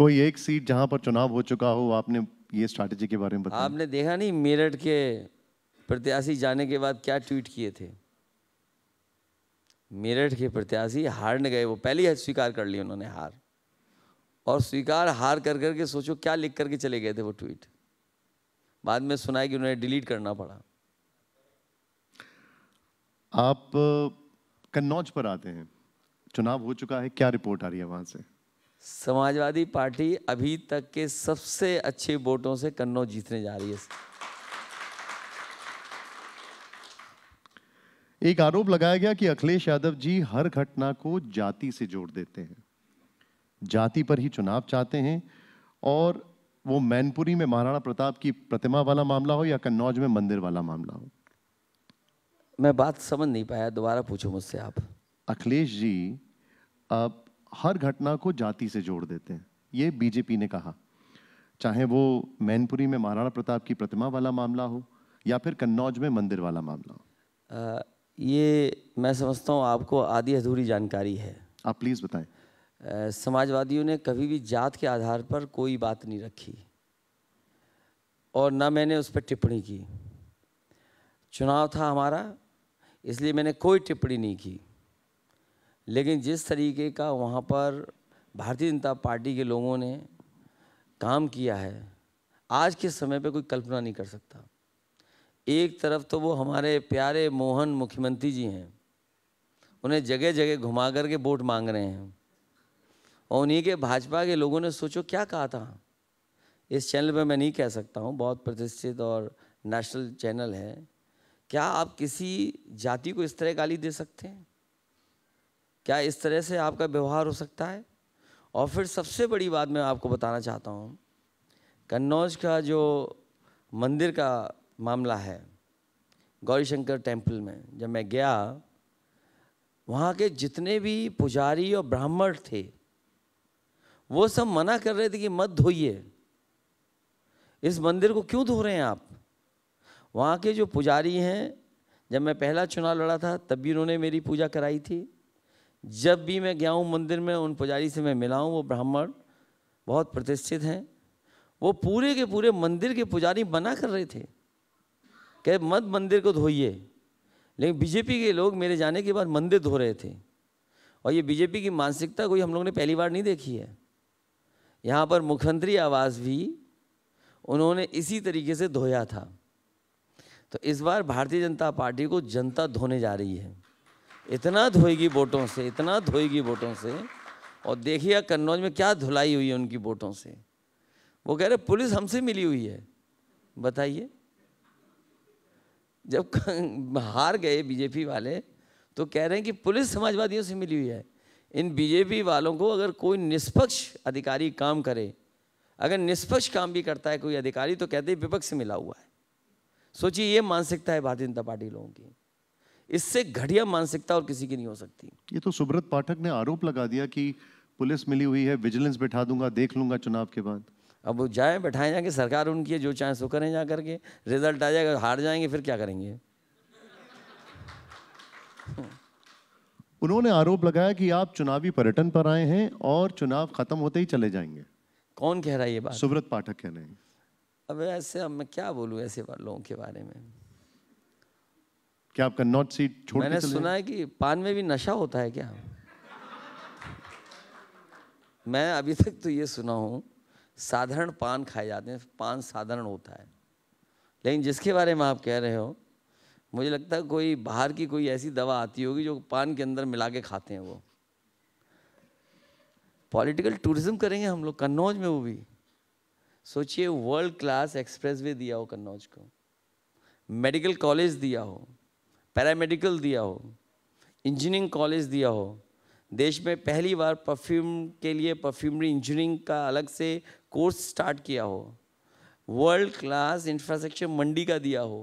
कोई एक सीट जहां पर चुनाव हो चुका हो आपने ये स्ट्रैटेजी के बारे में बताया आपने देखा नहीं मेरठ के प्रत्याशी जाने के बाद क्या ट्वीट किए थे मेरठ के प्रत्याशी हारने गए वो पहली हद स्वीकार कर ली उन्होंने हार और स्वीकार हार कर करके सोचो क्या लिख करके चले गए थे वो ट्वीट बाद में सुनाया कि उन्हें डिलीट करना पड़ा आप कन्नौज पर आते हैं चुनाव हो चुका है क्या रिपोर्ट आ रही है वहां से समाजवादी पार्टी अभी तक के सबसे अच्छे वोटों से कन्नौज जीतने जा रही है एक आरोप लगाया गया कि अखिलेश यादव जी हर घटना को जाति से जोड़ देते हैं जाति पर ही चुनाव चाहते हैं और वो मैनपुरी में महाराणा प्रताप की प्रतिमा वाला मामला हो या कन्नौज में मंदिर वाला मामला हो मैं बात समझ नहीं पाया दोबारा पूछो मुझसे आप अखिलेश जी अब हर घटना को जाति से जोड़ देते हैं ये बीजेपी ने कहा चाहे वो मैनपुरी में महाराणा प्रताप की प्रतिमा वाला मामला हो या फिर कन्नौज में मंदिर वाला मामला हो ये मैं समझता हूँ आपको आधी अधूरी जानकारी है आप प्लीज़ बताएं समाजवादियों ने कभी भी जात के आधार पर कोई बात नहीं रखी और ना मैंने उस पर टिप्पणी की चुनाव था हमारा इसलिए मैंने कोई टिप्पणी नहीं की लेकिन जिस तरीके का वहाँ पर भारतीय जनता पार्टी के लोगों ने काम किया है आज के समय पे कोई कल्पना नहीं कर सकता एक तरफ तो वो हमारे प्यारे मोहन मुख्यमंत्री जी हैं उन्हें जगह जगह घुमा कर के वोट मांग रहे हैं और उन्हीं के भाजपा के लोगों ने सोचो क्या कहा था इस चैनल पे मैं नहीं कह सकता हूँ बहुत प्रतिष्ठित और नेशनल चैनल है क्या आप किसी जाति को इस तरह गाली दे सकते हैं क्या इस तरह से आपका व्यवहार हो सकता है और फिर सबसे बड़ी बात मैं आपको बताना चाहता हूँ कन्नौज का जो मंदिर का मामला है गौरीशंकर टेम्पल में जब मैं गया वहाँ के जितने भी पुजारी और ब्राह्मण थे वो सब मना कर रहे थे कि मत धोइए इस मंदिर को क्यों धो रहे हैं आप वहाँ के जो पुजारी हैं जब मैं पहला चुनाव लड़ा था तब भी उन्होंने मेरी पूजा कराई थी जब भी मैं गया हूँ मंदिर में उन पुजारी से मैं मिला हूँ वो ब्राह्मण बहुत प्रतिष्ठित हैं वो पूरे के पूरे मंदिर के पुजारी मना कर रहे थे कह मत मंदिर को धोइए लेकिन बीजेपी के लोग मेरे जाने के बाद मंदिर धो रहे थे और ये बीजेपी की मानसिकता कोई हम लोग ने पहली बार नहीं देखी है यहाँ पर मुख्यमंत्री आवास भी उन्होंने इसी तरीके से धोया था तो इस बार भारतीय जनता पार्टी को जनता धोने जा रही है इतना धोएगी बोटों से इतना धोएगी बोटों से और देखिए कन्नौज में क्या धुलाई हुई है उनकी बोटों से वो कह रहे पुलिस हमसे मिली हुई है बताइए जब हार गए बीजेपी वाले तो कह रहे हैं कि पुलिस समाजवादियों से मिली हुई है इन बीजेपी वालों को अगर कोई निष्पक्ष अधिकारी काम करे अगर निष्पक्ष काम भी करता है कोई अधिकारी तो कहते हैं विपक्ष से मिला हुआ है सोचिए ये मानसिकता है भारतीय जनता पार्टी लोगों की इससे घटिया मानसिकता और किसी की नहीं हो सकती ये तो सुब्रत पाठक ने आरोप लगा दिया कि पुलिस मिली हुई है विजिलेंस बैठा दूंगा देख लूंगा चुनाव के बाद अब वो जाए बैठाए जाके सरकार उनकी है जो चाहे सो करें जा करके रिजल्ट आ जाएगा हार जाएंगे फिर क्या करेंगे उन्होंने आरोप लगाया कि आप चुनावी पर्यटन पर आए हैं और चुनाव खत्म होते ही चले जाएंगे कौन कह रहा है ये बात सुब्रत पाठक कह रहे हैं अब ऐसे अब मैं क्या बोलूँ ऐसे लोगों के बारे में क्या आपका नॉर्थ सीट छोड़ मैंने सुना है कि पान में भी नशा होता है क्या मैं अभी तक तो ये सुना हूँ साधारण पान खाए जाते हैं पान साधारण होता है लेकिन जिसके बारे में आप कह रहे हो मुझे लगता है कोई बाहर की कोई ऐसी दवा आती होगी जो पान के अंदर मिला के खाते हैं वो पॉलिटिकल टूरिज्म करेंगे हम लोग कन्नौज में वो भी सोचिए वर्ल्ड क्लास एक्सप्रेस वे दिया हो कन्नौज को मेडिकल कॉलेज दिया हो पैरामेडिकल दिया हो इंजीनियरिंग कॉलेज दिया हो देश में पहली बार परफ्यूम के लिए परफ्यूमरी इंजीनियरिंग का अलग से कोर्स स्टार्ट किया हो वर्ल्ड क्लास इंफ्रास्ट्रक्चर मंडी का दिया हो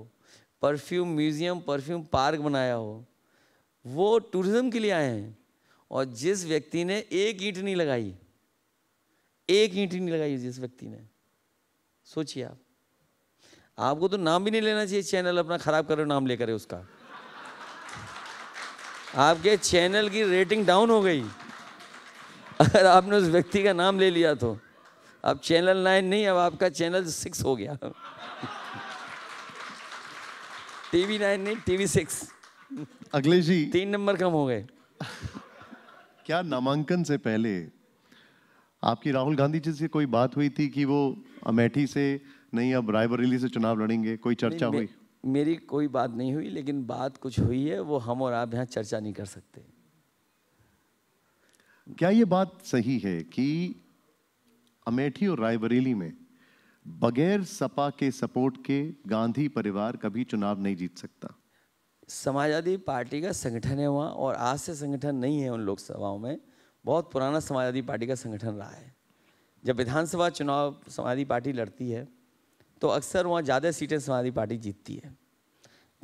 परफ्यूम म्यूज़ियम परफ्यूम पार्क बनाया हो वो टूरिज़्म के लिए आए हैं और जिस व्यक्ति ने एक ईंट नहीं लगाई एक ईंट नहीं लगाई जिस व्यक्ति ने सोचिए आप आपको तो नाम भी नहीं लेना चाहिए चैनल अपना ख़राब कर रहे नाम लेकर उसका आपके चैनल की रेटिंग डाउन हो गई अगर आपने उस व्यक्ति का नाम ले लिया तो अब चैनल नाइन नहीं अब आपका चैनल सिक्स हो गया टीवी नाइन नहीं टीवी सिक्स अगले जी तीन नंबर कम हो गए क्या नामांकन से पहले आपकी राहुल गांधी जी से कोई बात हुई थी कि वो अमेठी से नहीं अब रायबरेली से चुनाव लड़ेंगे कोई चर्चा हुई मेरी कोई बात नहीं हुई लेकिन बात कुछ हुई है वो हम और आप यहाँ चर्चा नहीं कर सकते क्या ये बात सही है कि अमेठी और रायबरेली में बगैर सपा के सपोर्ट के गांधी परिवार कभी चुनाव नहीं जीत सकता समाजवादी पार्टी का संगठन है वहाँ और आज से संगठन नहीं है उन लोकसभाओं में बहुत पुराना समाजवादी पार्टी का संगठन रहा है जब विधानसभा चुनाव समाजवादी पार्टी लड़ती है तो अक्सर वहाँ ज़्यादा सीटें समाजवादी पार्टी जीतती है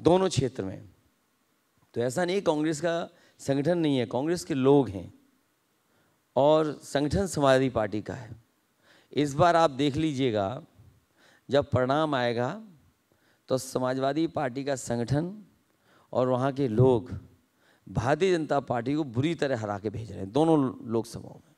दोनों क्षेत्र में तो ऐसा नहीं कांग्रेस का संगठन नहीं है कांग्रेस के लोग हैं और संगठन समाजवादी पार्टी का है इस बार आप देख लीजिएगा जब परिणाम आएगा तो समाजवादी पार्टी का संगठन और वहाँ के लोग भारतीय जनता पार्टी को बुरी तरह हरा के भेज रहे हैं दोनों लोकसभाओं में